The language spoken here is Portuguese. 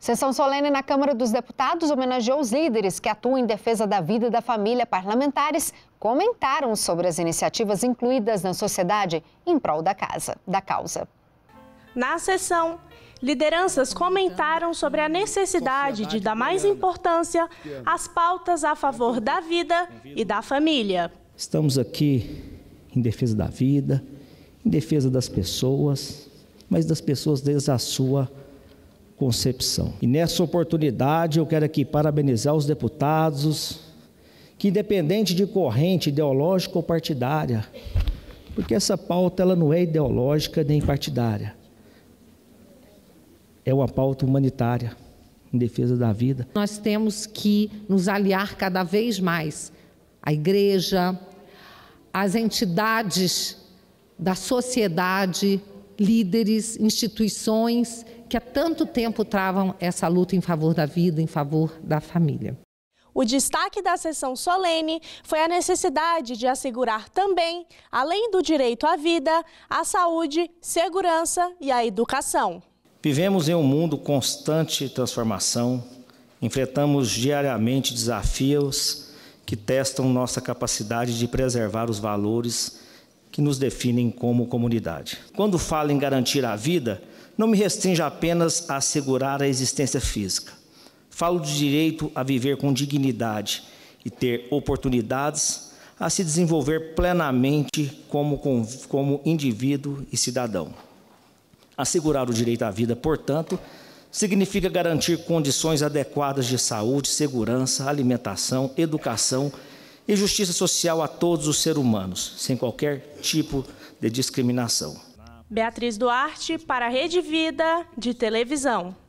Sessão solene na Câmara dos Deputados homenageou os líderes que atuam em defesa da vida e da família. Parlamentares comentaram sobre as iniciativas incluídas na sociedade em prol da, casa, da causa. Na sessão, lideranças comentaram sobre a necessidade de dar mais importância às pautas a favor da vida e da família. Estamos aqui em defesa da vida, em defesa das pessoas, mas das pessoas desde a sua Concepção. E nessa oportunidade eu quero aqui parabenizar os deputados que independente de corrente ideológica ou partidária, porque essa pauta ela não é ideológica nem partidária. É uma pauta humanitária em defesa da vida. Nós temos que nos aliar cada vez mais à igreja, às entidades da sociedade, líderes, instituições que há tanto tempo travam essa luta em favor da vida, em favor da família. O destaque da sessão solene foi a necessidade de assegurar também, além do direito à vida, à saúde, segurança e à educação. Vivemos em um mundo constante transformação, enfrentamos diariamente desafios que testam nossa capacidade de preservar os valores que nos definem como comunidade. Quando falo em garantir a vida, não me restringe apenas a assegurar a existência física. Falo do direito a viver com dignidade e ter oportunidades a se desenvolver plenamente como, como indivíduo e cidadão. Assegurar o direito à vida, portanto, significa garantir condições adequadas de saúde, segurança, alimentação, educação e justiça social a todos os seres humanos, sem qualquer tipo de discriminação. Beatriz Duarte para a Rede Vida de Televisão.